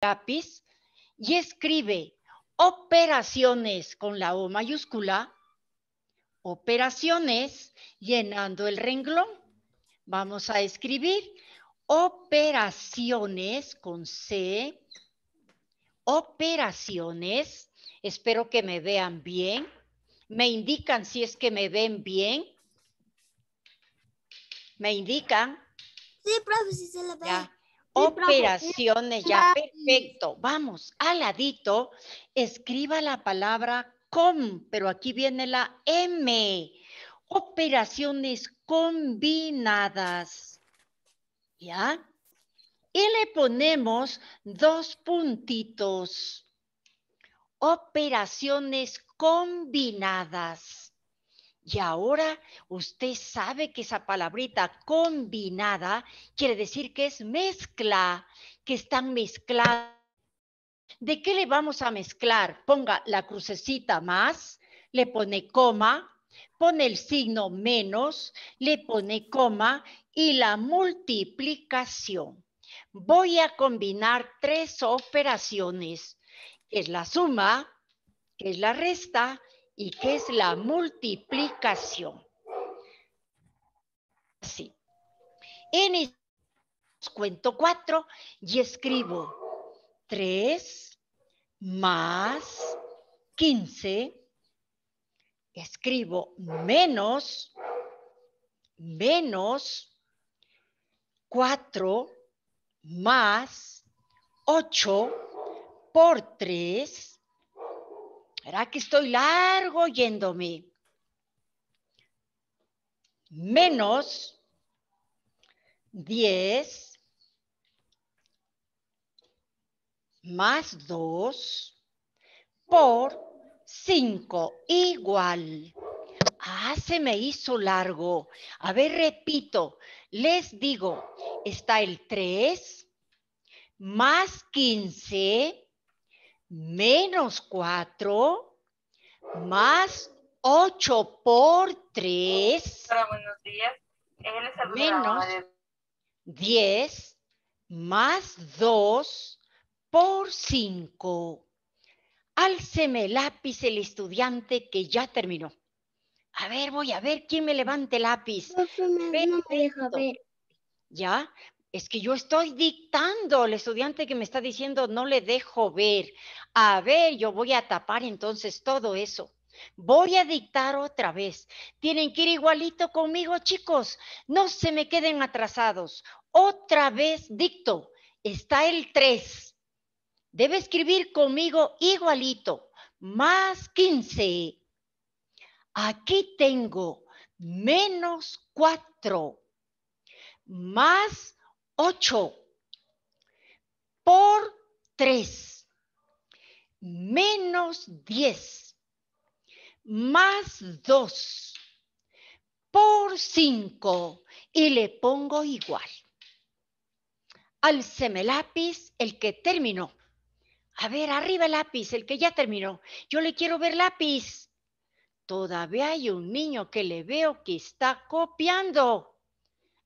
lápiz y escribe operaciones con la O mayúscula, operaciones llenando el renglón. Vamos a escribir operaciones con C, operaciones, espero que me vean bien, me indican si es que me ven bien, me indican. Sí, profe, si se la ve. Operaciones, ya, perfecto. Vamos, al ladito, escriba la palabra com, pero aquí viene la M. Operaciones combinadas. ¿Ya? Y le ponemos dos puntitos. Operaciones combinadas. Y ahora usted sabe que esa palabrita combinada quiere decir que es mezcla, que están mezcladas. ¿De qué le vamos a mezclar? Ponga la crucecita más, le pone coma, pone el signo menos, le pone coma y la multiplicación. Voy a combinar tres operaciones, es la suma, que es la resta y que es la multiplicación. Así. En cuento 4 y escribo 3 más 15. Escribo menos, menos 4 más 8 por 3 ¿Será que estoy largo yéndome? Menos 10 más 2 por 5 igual. Ah, se me hizo largo. A ver, repito, les digo, está el 3 más 15 menos 4 más 8 por 3. Hola, buenos días. El menos 10 más 2 por 5. Álceme lápiz el estudiante que ya terminó. A ver, voy a ver quién me levante el lápiz. No, no, ver. ¿Ya? es que yo estoy dictando al estudiante que me está diciendo no le dejo ver. A ver, yo voy a tapar entonces todo eso. Voy a dictar otra vez. Tienen que ir igualito conmigo, chicos. No se me queden atrasados. Otra vez dicto. Está el 3. Debe escribir conmigo igualito. Más 15. Aquí tengo menos 4. Más 8 por 3 menos 10 más 2 por 5 y le pongo igual. Alceme lápiz, el que terminó. A ver, arriba el lápiz, el que ya terminó. Yo le quiero ver lápiz. Todavía hay un niño que le veo que está copiando.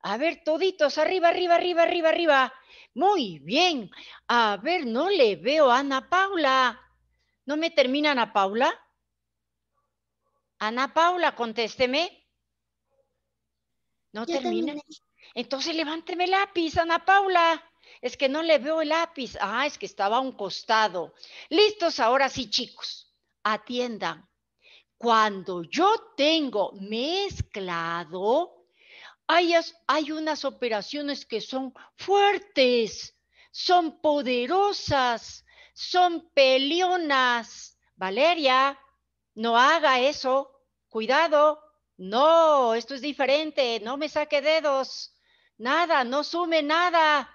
A ver, toditos, arriba, arriba, arriba, arriba, arriba. Muy bien. A ver, no le veo a Ana Paula. ¿No me termina Ana Paula? Ana Paula, contésteme. ¿No termina? Entonces levánteme el lápiz, Ana Paula. Es que no le veo el lápiz. Ah, es que estaba a un costado. Listos ahora sí, chicos. Atiendan. Cuando yo tengo mezclado, hay, unas operaciones que son fuertes, son poderosas, son pelionas. Valeria, no haga eso, cuidado. No, esto es diferente, no me saque dedos, nada, no sume nada,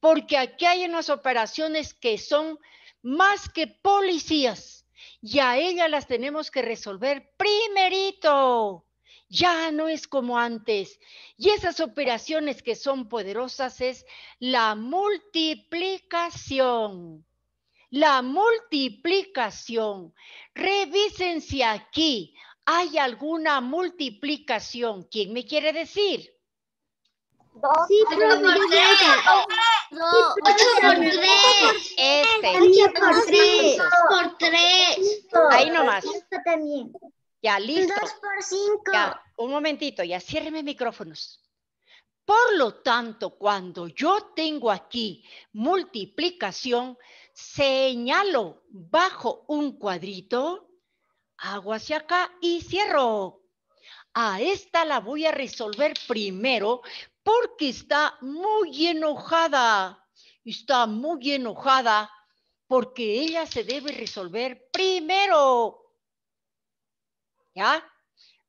porque aquí hay unas operaciones que son más que policías y a ellas las tenemos que resolver primerito ya no es como antes. Y esas operaciones que son poderosas es la multiplicación. La multiplicación. Revisen si aquí hay alguna multiplicación. ¿Quién me quiere decir? Dos por tres. Ocho por tres. Este. por tres. Por tres. Ahí nomás. También. Ya, listo. un momentito, ya ciérreme micrófonos. Por lo tanto, cuando yo tengo aquí multiplicación, señalo bajo un cuadrito, hago hacia acá y cierro. A esta la voy a resolver primero porque está muy enojada. Está muy enojada porque ella se debe resolver primero. ¿ya?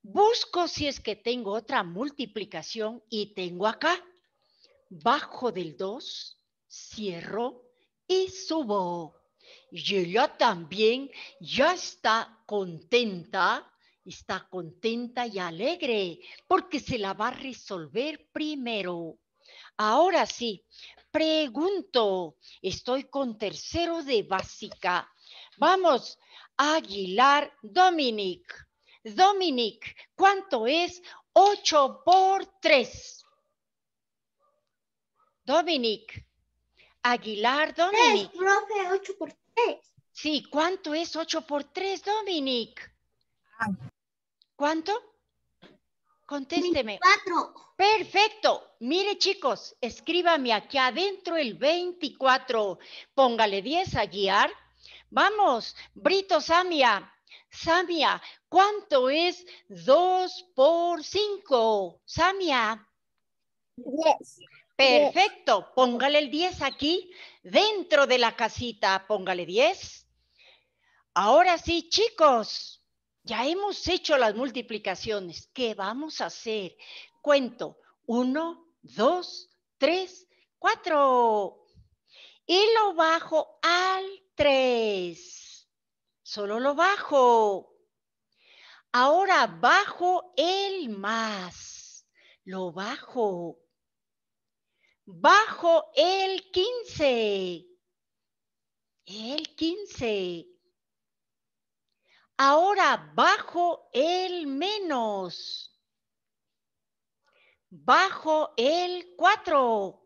Busco si es que tengo otra multiplicación y tengo acá, bajo del 2, cierro y subo. Y ella también ya está contenta, está contenta y alegre, porque se la va a resolver primero. Ahora sí, pregunto, estoy con tercero de básica. Vamos, Aguilar Dominic. Dominic, ¿cuánto es 8 por 3? Dominic, Aguilar, Dominic. profe, 8 por 3. Sí, ¿cuánto es 8 por 3, Dominic? Ah. ¿Cuánto? Contésteme. 24. Perfecto. Mire, chicos, escríbame aquí adentro el 24. Póngale 10 a guiar. Vamos, Brito Samia, Samia, ¿cuánto es 2 por 5? Samia. 10. Perfecto. Póngale el 10 aquí, dentro de la casita. Póngale 10. Ahora sí, chicos, ya hemos hecho las multiplicaciones. ¿Qué vamos a hacer? Cuento. 1, 2, 3, 4. Y lo bajo al 3 solo lo bajo. Ahora bajo el más, lo bajo. Bajo el quince. el quince. Ahora bajo el menos, bajo el cuatro.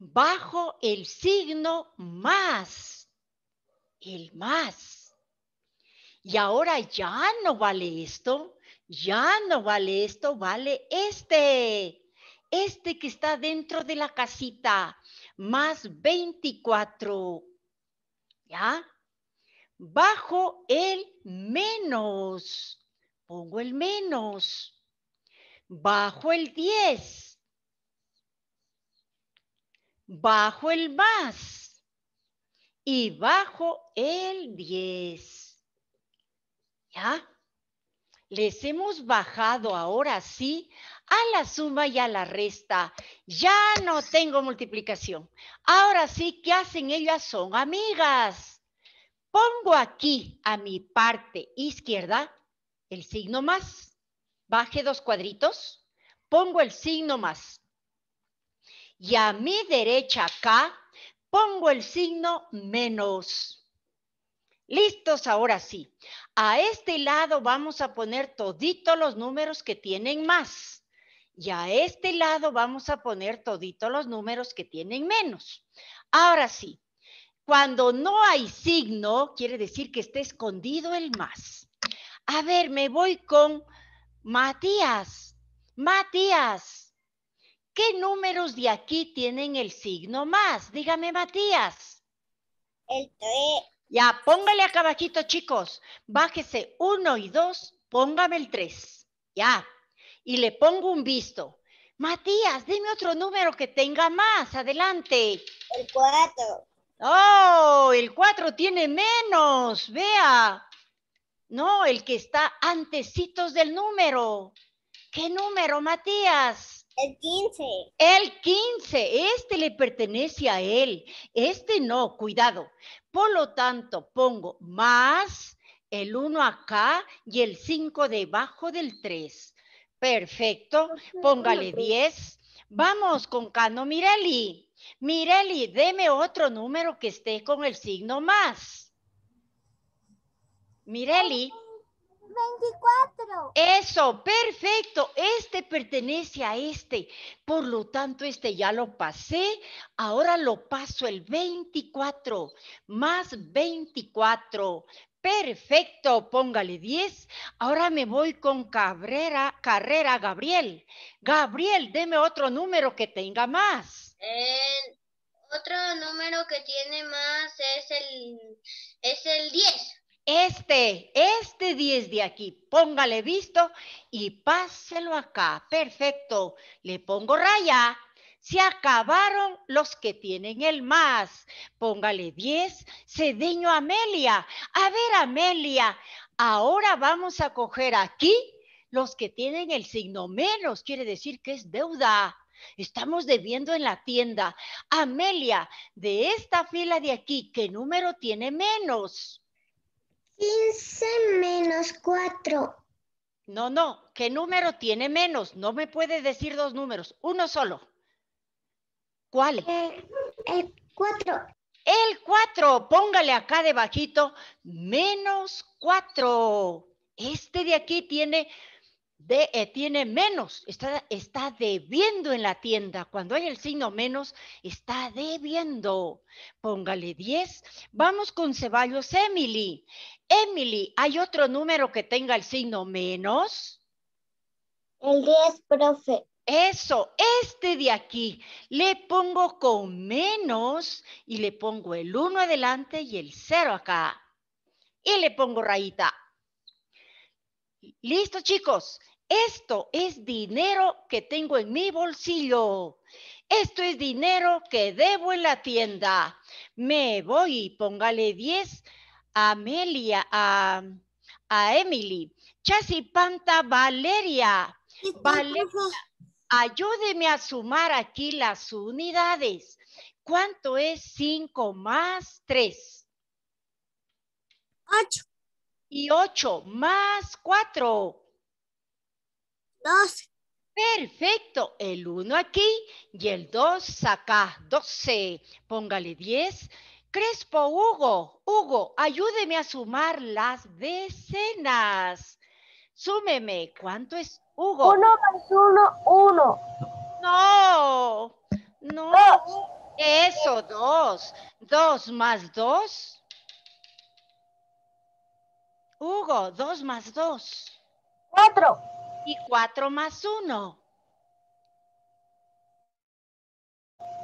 bajo el signo más, el más. Y ahora ya no vale esto, ya no vale esto, vale este, este que está dentro de la casita, más 24, ¿ya? Bajo el menos, pongo el menos, bajo el 10, bajo el más y bajo el 10. ¿Ya? Les hemos bajado ahora sí a la suma y a la resta. Ya no tengo multiplicación. Ahora sí, ¿qué hacen ellas? Son amigas. Pongo aquí a mi parte izquierda el signo más. Baje dos cuadritos. Pongo el signo más y a mi derecha acá pongo el signo menos. Listos, ahora sí. A este lado vamos a poner toditos los números que tienen más. Y a este lado vamos a poner toditos los números que tienen menos. Ahora sí, cuando no hay signo, quiere decir que está escondido el más. A ver, me voy con Matías. Matías, ¿Qué números de aquí tienen el signo más? Dígame, Matías. El 3. Ya, póngale acá abajito, chicos. Bájese 1 y 2, póngame el 3. Ya. Y le pongo un visto. Matías, dime otro número que tenga más. Adelante. El 4. Oh, el 4 tiene menos. Vea. No, el que está antecitos del número. ¿Qué número, Matías? El 15. El 15. Este le pertenece a él. Este no, cuidado. Por lo tanto, pongo más el 1 acá y el 5 debajo del 3. Perfecto. Póngale 10. Vamos con Cano Mireli. Mireli, deme otro número que esté con el signo más. Mireli. 24. Eso, perfecto. Este pertenece a este. Por lo tanto, este ya lo pasé. Ahora lo paso el 24. Más 24. Perfecto, póngale 10. Ahora me voy con Cabrera, Carrera, Gabriel. Gabriel, deme otro número que tenga más. otro número que tiene más es el, es el 10 este, este 10 de aquí, póngale visto y páselo acá. Perfecto, le pongo raya. Se acabaron los que tienen el más. Póngale 10, cedeño Amelia. A ver, Amelia, ahora vamos a coger aquí los que tienen el signo menos, quiere decir que es deuda. Estamos debiendo en la tienda. Amelia, de esta fila de aquí, ¿qué número tiene menos? 15 menos 4. No, no, ¿qué número tiene menos? No me puedes decir dos números, uno solo. ¿Cuál? Eh, el 4. El 4, póngale acá debajito, menos 4. Este de aquí tiene, de, eh, tiene menos, está, está debiendo en la tienda. Cuando hay el signo menos, está debiendo. Póngale 10. Vamos con Ceballos Emily. Emily, ¿hay otro número que tenga el signo menos? El 10, profe. Eso, este de aquí. Le pongo con menos y le pongo el 1 adelante y el 0 acá. Y le pongo rayita. Listo, chicos. Esto es dinero que tengo en mi bolsillo. Esto es dinero que debo en la tienda. Me voy, póngale 10 Amelia, a, Emily. Chasipanta, Panta, Valeria. Valeria, ayúdeme a sumar aquí las unidades. ¿Cuánto es 5 más 3? 8. Y 8 más 4. 12. Perfecto. El 1 aquí y el 2 acá. 12. Póngale 10. Crespo, Hugo, Hugo, ayúdeme a sumar las decenas. Súmeme, ¿cuánto es Hugo? Uno más uno, uno. No, no. Dos. Eso, dos. Dos más dos. Hugo, dos más dos. Cuatro. Y cuatro más uno.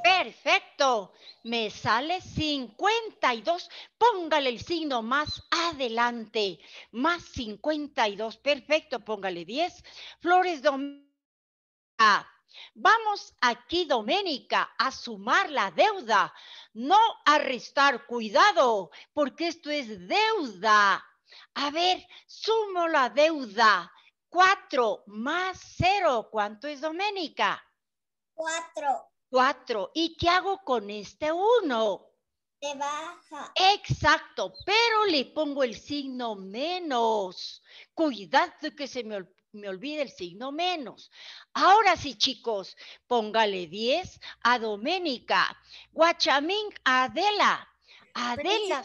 Perfecto. Me sale 52. Póngale el signo más adelante. Más 52. Perfecto. Póngale 10. Flores Doménica. Vamos aquí, Doménica, a sumar la deuda. No a restar. Cuidado, porque esto es deuda. A ver, sumo la deuda. 4 más 0. ¿Cuánto es, Doménica? 4 cuatro. ¿Y qué hago con este uno? Te baja. Exacto, pero le pongo el signo menos. Cuidado que se me, olvide el signo menos. Ahora sí, chicos, póngale diez a Doménica, Guachamín Adela. Adela,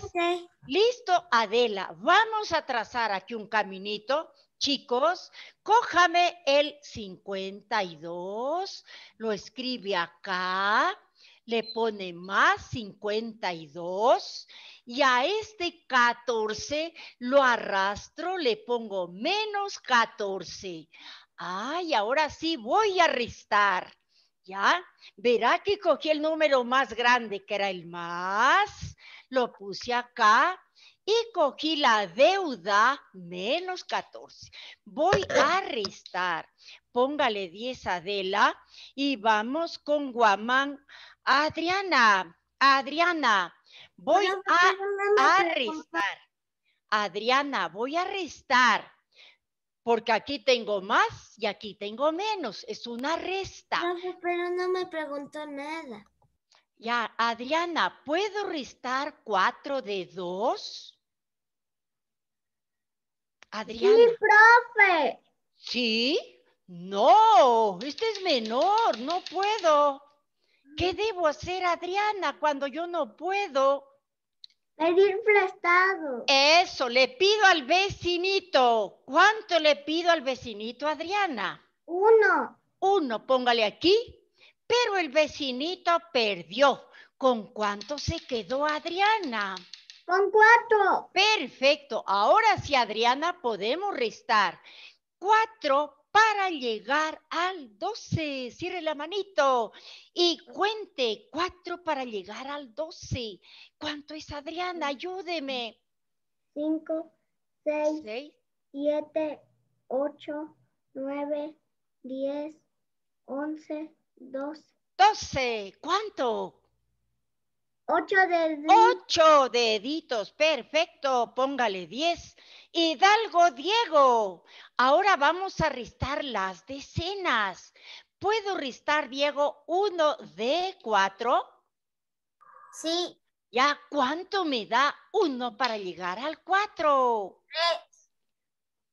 listo, Adela, vamos a trazar aquí un caminito chicos, cójame el 52, lo escribe acá, le pone más 52 y a este 14 lo arrastro, le pongo menos 14. Ay, ahora sí voy a restar. ¿Ya? Verá que cogí el número más grande, que era el más. Lo puse acá, y cogí la deuda menos 14. Voy a restar. Póngale 10 a Adela y vamos con Guamán. Adriana, Adriana, voy a, restar. Adriana, voy a restar. Porque aquí tengo más y aquí tengo menos. Es una resta. Pues, pero no me preguntó nada. Ya, Adriana, ¿puedo restar 4 de dos? Adriana. Sí, profe. ¿Sí? No, este es menor, no puedo. ¿Qué mm. debo hacer, Adriana, cuando yo no puedo? Pedir prestado. Eso, le pido al vecinito. ¿Cuánto le pido al vecinito, Adriana? Uno. Uno, póngale aquí. Pero el vecinito perdió. ¿Con cuánto se quedó Adriana? Con cuatro. Perfecto. Ahora sí, Adriana, podemos restar cuatro para llegar al doce. Cierre la manito y cuente cuatro para llegar al doce. ¿Cuánto es, Adriana? Ayúdeme. Cinco, seis, seis. siete, ocho, nueve, diez, once, doce. Doce. ¿Cuánto? Ocho deditos. Ocho deditos, perfecto. Póngale diez. Hidalgo Diego, ahora vamos a restar las decenas. ¿Puedo restar, Diego, uno de cuatro? Sí. ¿Ya cuánto me da uno para llegar al cuatro? Tres.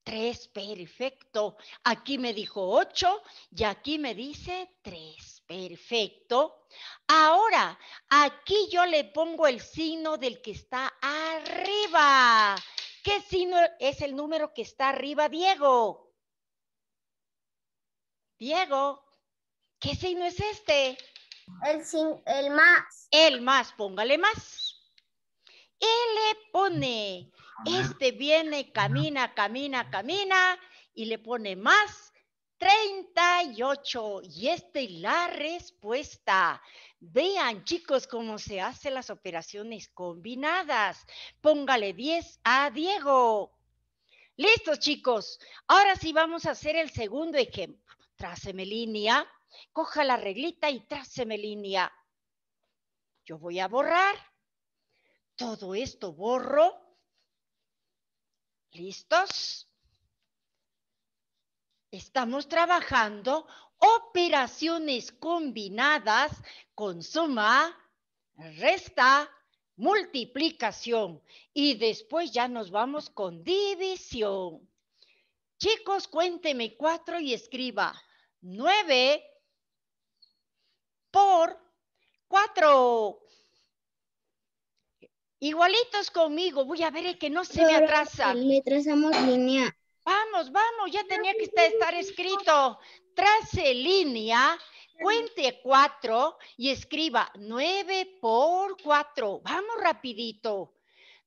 Tres, perfecto. Aquí me dijo ocho y aquí me dice tres. Perfecto. Ahora, aquí yo le pongo el signo del que está arriba. ¿Qué signo es el número que está arriba, Diego? Diego, ¿qué signo es este? El, el más. El más, póngale más. Y le pone, este viene, camina, camina, camina, y le pone más 38. Y esta es la respuesta. Vean, chicos, cómo se hacen las operaciones combinadas. Póngale 10 a Diego. Listos, chicos. Ahora sí vamos a hacer el segundo ejemplo. Tráseme línea. Coja la reglita y tráseme línea. Yo voy a borrar. Todo esto borro. ¿Listos? estamos trabajando operaciones combinadas con suma, resta, multiplicación y después ya nos vamos con división. Chicos, cuénteme cuatro y escriba nueve por cuatro. Igualitos conmigo, voy a ver que no se me atrasa. Le eh, atrasamos línea Vamos, vamos, ya tenía que estar escrito. Trace línea, cuente cuatro y escriba nueve por cuatro. Vamos rapidito.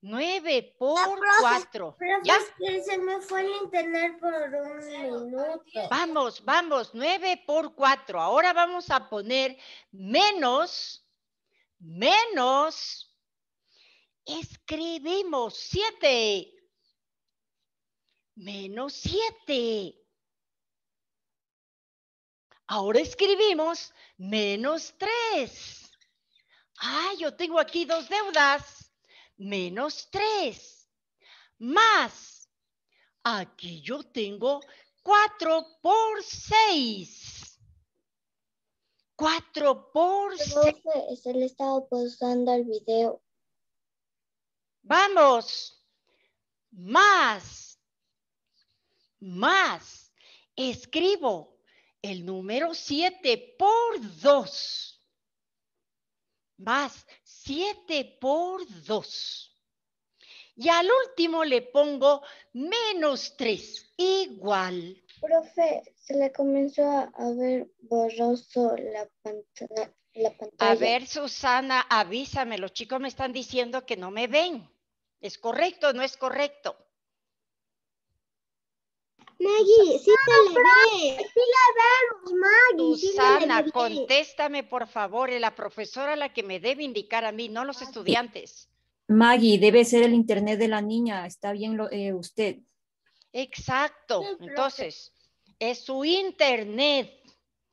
Nueve por cuatro. ¿Ya? se me fue el internet por un minuto. Vamos, vamos, nueve por cuatro. Ahora vamos a poner menos, menos. Escribimos siete menos 7. Ahora escribimos menos 3. Ah, yo tengo aquí dos deudas. Menos 3. Más. Aquí yo tengo 4 por 6. 4 por 6. Se le estaba posando el video. Vamos. Más más. Escribo el número 7 por 2. Más 7 por 2. Y al último le pongo menos 3, igual. Profe, se le comenzó a ver borroso la pantalla. A ver, Susana, avísame, los chicos me están diciendo que no me ven. ¿Es correcto o no es correcto? Maggie, sí te la Sí la vemos, Maggie. Susana, contéstame, por favor, es la profesora la que me debe indicar a mí, no los estudiantes. Maggie, debe ser el internet de la niña, está bien lo, eh, usted. Exacto, entonces, es su internet.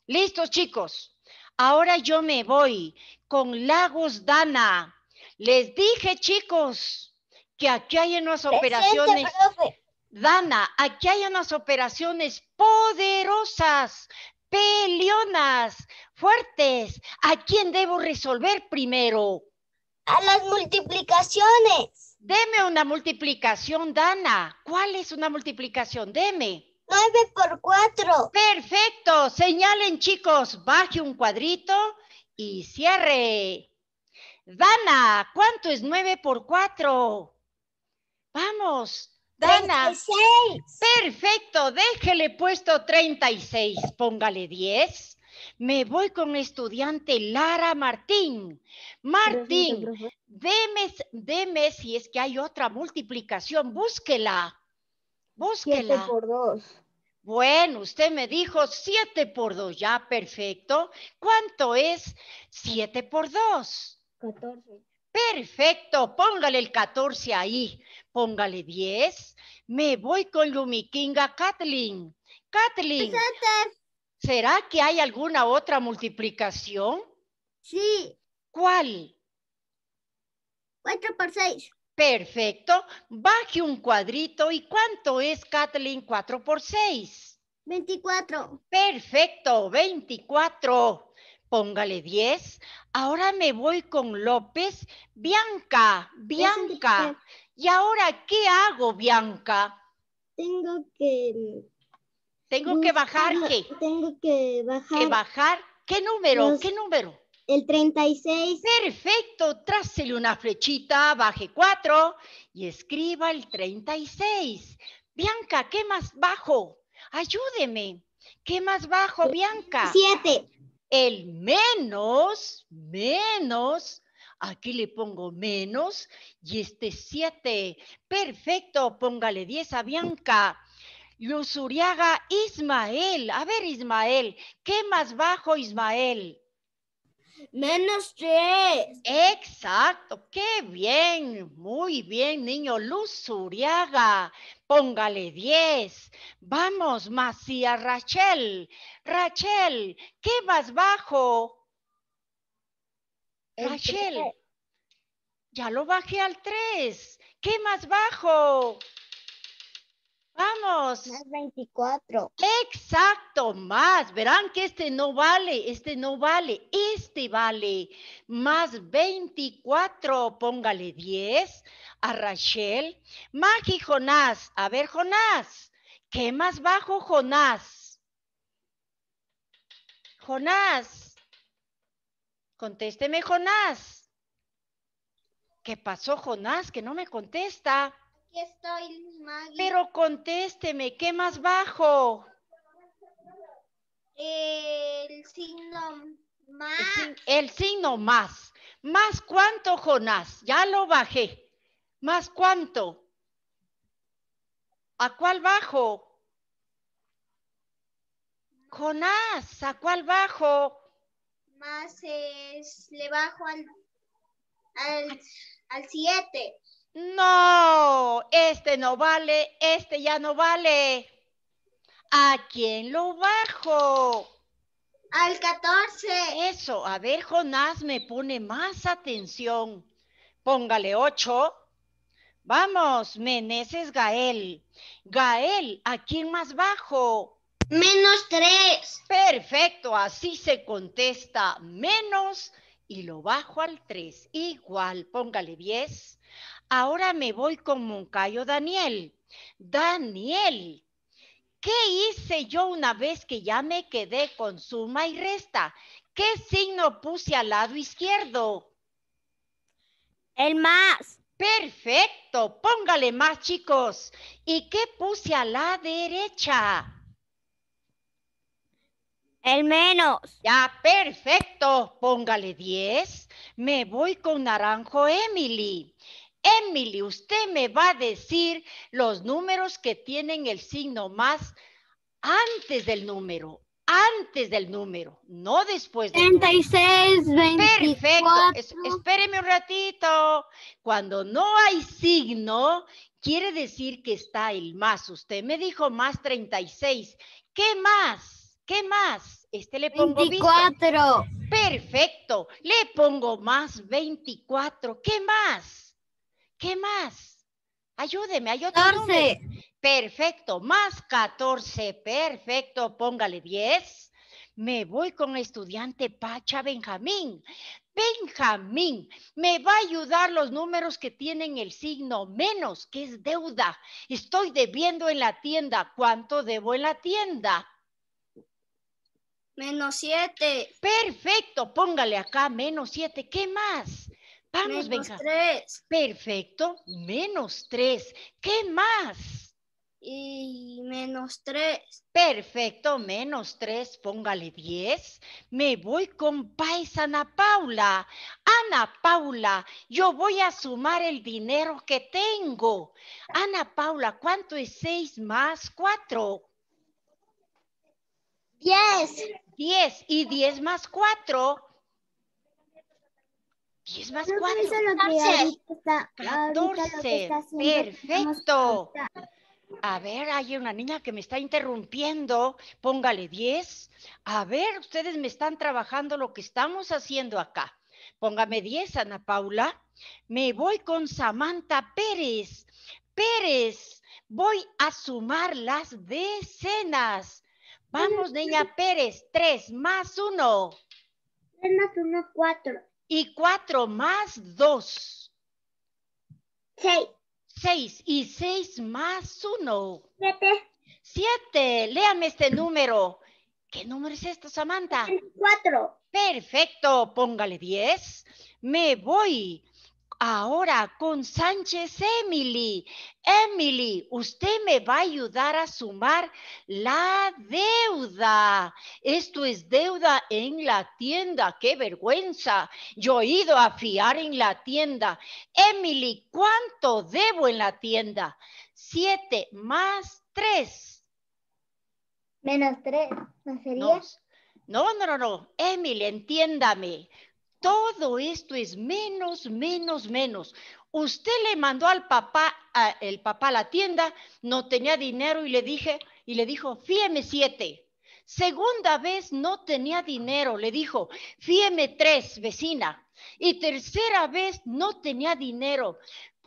Listo, chicos. Ahora yo me voy con Lagos Dana. Les dije, chicos, que aquí hay unas operaciones. Dana, aquí hay unas operaciones poderosas, pelionas, fuertes. ¿A quién debo resolver primero? A las multiplicaciones. Deme una multiplicación, Dana. ¿Cuál es una multiplicación? Deme. Nueve por cuatro. Perfecto. Señalen, chicos. Baje un cuadrito y cierre. Dana, ¿cuánto es nueve por cuatro? Vamos. 36. Perfecto, déjele puesto 36, póngale 10. Me voy con estudiante Lara Martín. Martín, Deme, si es que hay otra multiplicación, búsquela. Búsquela. 7 por 2. Bueno, usted me dijo 7 por 2, ya perfecto. ¿Cuánto es 7 por 2? 14. Perfecto, póngale el 14 ahí. Póngale 10. Me voy con Lumikinga Kathleen. Kathleen. ¿Será que hay alguna otra multiplicación? Sí. ¿Cuál? 4 por 6. Perfecto. Baje un cuadrito. ¿Y cuánto es, Kathleen, 4 por 6? 24. Perfecto, 24 póngale 10. Ahora me voy con López. Bianca, Bianca. ¿Y ahora qué hago, Bianca? Tengo que... Tengo que bajar qué? Tengo que bajar... bajar? ¿Qué número? ¿Qué número? El 36. Perfecto. Trásele una flechita, baje 4 y escriba el 36. Bianca, ¿qué más bajo? Ayúdeme. ¿Qué más bajo, eh, Bianca? Siete. El menos, menos, aquí le pongo menos y este 7. Perfecto, póngale 10 a Bianca. Luzuriaga Ismael. A ver, Ismael, ¿qué más bajo, Ismael? Menos 3. Exacto, qué bien, muy bien, niño Luzuriaga póngale 10. Vamos, Macía Rachel. Rachel, ¿qué más bajo? Rachel, ya lo bajé al 3. ¿Qué más bajo? Vamos. Más 24. Exacto, más. Verán que este no vale, este no vale, este vale. Más 24, póngale 10 a Rachel. Magi Jonás, a ver Jonás, ¿qué más bajo Jonás? Jonás, contésteme Jonás. ¿Qué pasó Jonás que no me contesta? Aquí estoy, Maggie. Pero contésteme, ¿qué más bajo? El signo más. El, signo más. ¿Más cuánto, Jonás? Ya lo bajé. ¿Más cuánto? ¿A cuál bajo? Jonás, ¿a cuál bajo? Más es, le bajo al, al, al siete. No, este no vale, este ya no vale. ¿A quién lo bajo? Al 14. Eso, a ver, Jonás me pone más atención. Póngale 8. Vamos, Meneses Gael. Gael, ¿a quién más bajo? Menos 3. Perfecto, así se contesta. Menos y lo bajo al 3. Igual, póngale 10. Ahora me voy con Moncayo Daniel. Daniel, ¿qué hice yo una vez que ya me quedé con suma y resta? ¿Qué signo puse al lado izquierdo? El más. Perfecto, póngale más chicos. ¿Y qué puse a la derecha? El menos. Ya, perfecto. Póngale 10. Me voy con Naranjo Emily. Emily, usted me va a decir los números que tienen el signo más antes del número, antes del número, no después del 36, 24. Perfecto, espéreme un ratito. Cuando no hay signo, quiere decir que está el más. Usted me dijo más 36. ¿Qué más? ¿Qué más? Este le pongo 24. Perfecto, le pongo más 24. ¿Qué más? ¿Qué más? Ayúdeme, hay otro Perfecto, más 14, perfecto, póngale 10. Me voy con el estudiante Pacha Benjamín. Benjamín, me va a ayudar los números que tienen el signo menos, que es deuda. Estoy debiendo en la tienda. ¿Cuánto debo en la tienda? Menos siete. Perfecto, póngale acá menos siete. ¿Qué más? Vamos, menos tres. Perfecto, menos tres. ¿Qué más? Y menos tres. Perfecto, menos tres, póngale diez. Me voy con Pais Ana Paula. Ana Paula, yo voy a sumar el dinero que tengo. Ana Paula, ¿cuánto es seis más cuatro? Diez. Diez. ¿Y diez más cuatro? 10 más 4, 14. 14. Perfecto. A ver, hay una niña que me está interrumpiendo. Póngale 10. A ver, ustedes me están trabajando lo que estamos haciendo acá. Póngame 10, Ana Paula. Me voy con Samantha Pérez. Pérez, voy a sumar las decenas. Vamos, niña Pérez, 3 más 1. 3 más 1, 4. Y cuatro más dos. Seis. Seis. Y seis más uno. Siete. Siete. Léame este número. ¿Qué número es esto, Samantha? Cuatro. Perfecto. Póngale diez. Me voy ahora con Sánchez Emily. Emily, usted me va a ayudar a sumar la deuda. Esto es deuda en la tienda. ¡Qué vergüenza! Yo he ido a fiar en la tienda. Emily, ¿cuánto debo en la tienda? Siete más tres. Menos tres, ¿no sería? No, no, no, no. Emily, entiéndame. Todo esto es menos, menos, menos. Usted le mandó al papá, a, el papá a la tienda, no tenía dinero y le dije, y le dijo, fíeme siete. Segunda vez no tenía dinero, le dijo, fíeme tres, vecina. Y tercera vez no tenía dinero,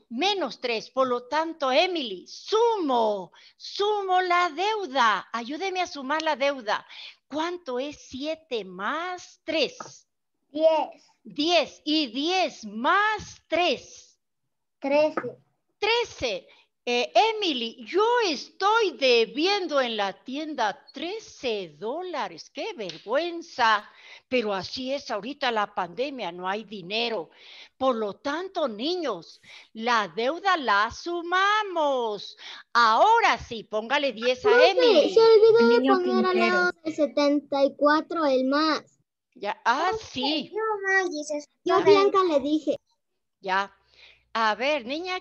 menos tres. Por lo tanto, Emily, sumo, sumo la deuda. Ayúdeme a sumar la deuda. ¿Cuánto es siete más tres? 10 10 Y 10 más 3 13 13 Eh, Emily, yo estoy debiendo en la tienda 13 dólares. ¡Qué vergüenza! Pero así es ahorita la pandemia, no hay dinero. Por lo tanto, niños, la deuda la sumamos. Ahora sí, póngale 10 a Emily. Se olvidó de poner al lado 74 el más. Ya, ah, sí. Yo, a le dije. Ya. A ver, niña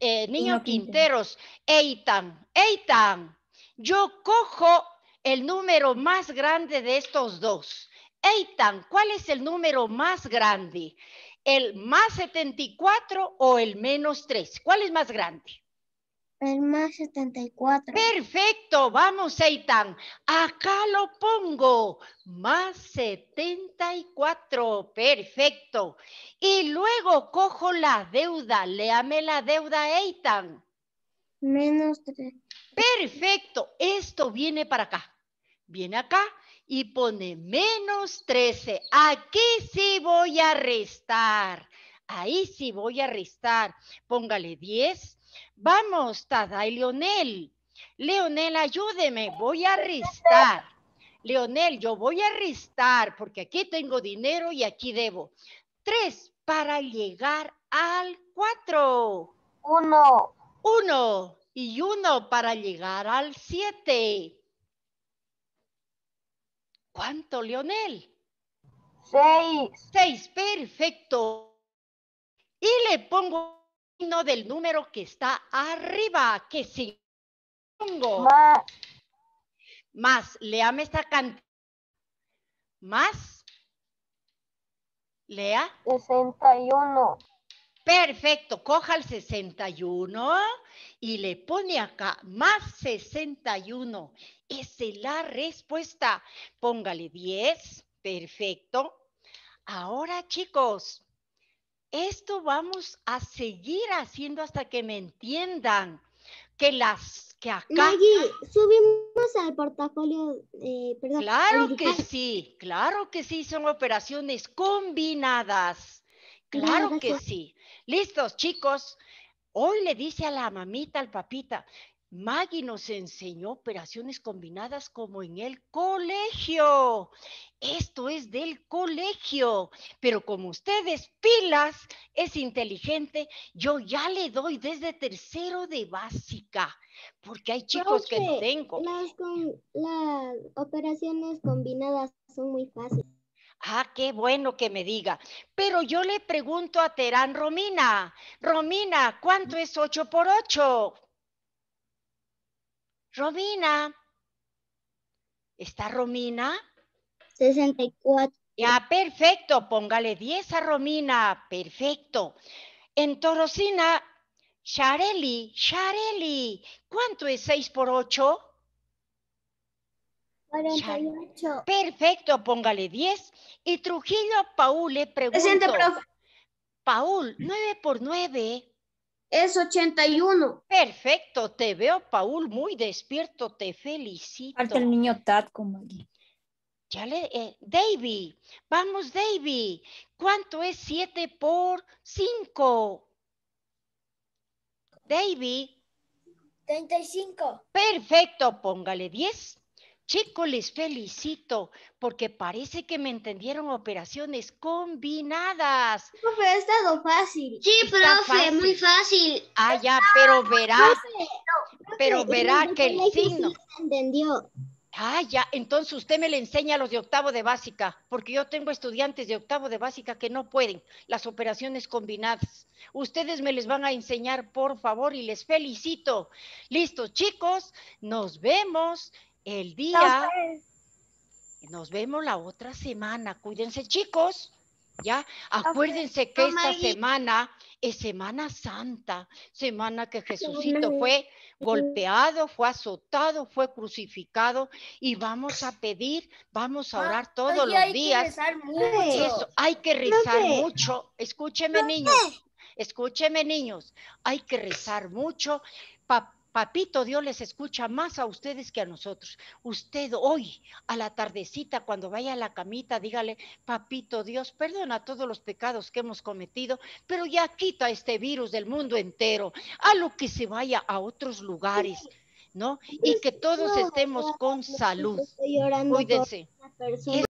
eh, niño Quinteros, Eitan, Eitan, yo cojo el número más grande de estos dos. Eitan, ¿cuál es el número más grande? ¿El más 74 o el menos 3? ¿Cuál es más grande? El más 74. Perfecto, vamos, Eitan. Acá lo pongo. Más 74. Perfecto. Y luego cojo la deuda. Léame la deuda, Eitan. Menos 3. Perfecto. Esto viene para acá. Viene acá y pone menos 13. Aquí sí voy a restar. Ahí sí voy a restar. Póngale 10 Vamos, Tada Leonel. Leonel, ayúdeme, voy a arristar, Leonel, yo voy a arristar porque aquí tengo dinero y aquí debo. Tres para llegar al cuatro. Uno. Uno. Y uno para llegar al siete. ¿Cuánto, Leonel? Seis. Seis, perfecto. Y le pongo del número que está arriba, que si más. más, leame esta cantidad, más, lea. 61. Perfecto, coja el 61 y le pone acá más 61. Esa es la respuesta. Póngale 10, perfecto. Ahora chicos, esto vamos a seguir haciendo hasta que me entiendan que las que acá... Maggie, subimos al portafolio, eh, perdón. Claro que sí, claro que sí, son operaciones combinadas. Claro, claro que sí. Listos, chicos. Hoy le dice a la mamita, al papita, Maggie nos enseñó operaciones combinadas como en el colegio. Esto es del colegio. Pero como ustedes, pilas, es inteligente, yo ya le doy desde tercero de básica, porque hay chicos que no tengo. Las, las operaciones combinadas son muy fáciles. Ah, qué bueno que me diga. Pero yo le pregunto a Terán Romina, Romina, ¿cuánto es 8 por 8? Romina. ¿Está Romina? 64. Ya, perfecto. Póngale 10 a Romina. Perfecto. En Torosina, Shareli, Shareli, ¿cuánto es 6 por 8? 48. Perfecto, póngale 10. Y Trujillo, Paul, le pregunto. 60 profe. Paul, 9 por 9. Es 81. Perfecto, te veo, Paul, muy despierto, te felicito. Falta el niño como allí Ya le, eh, Davy, vamos, Davy, ¿cuánto es 7 por 5? Davy. 35. Perfecto, póngale 10. Chicos, les felicito porque parece que me entendieron operaciones combinadas. No, pero ha estado fácil. Sí, profe, muy fácil. Ah, ya, pero verá. pero verá que el signo. Ah, ya, entonces usted me le enseña a los de octavo de básica, porque yo tengo estudiantes de octavo de básica que no pueden las operaciones combinadas. Ustedes me les van a enseñar, por favor, y les felicito. Listo, chicos, nos vemos el día. Nos vemos la otra semana. Cuídense, chicos. Ya, acuérdense que esta semana es Semana Santa, semana que Jesucito fue golpeado, fue azotado, fue crucificado y vamos a pedir, vamos a orar todos los días. Hay que rezar mucho. hay que Escúcheme, niños. Escúcheme, niños. Hay que rezar mucho. Papá Papito Dios les escucha más a ustedes que a nosotros. Usted hoy, a la tardecita, cuando vaya a la camita, dígale, Papito Dios, perdona todos los pecados que hemos cometido, pero ya quita este virus del mundo entero, a lo que se vaya a otros lugares. ¿No? Y que todos estemos con salud. Cuídense.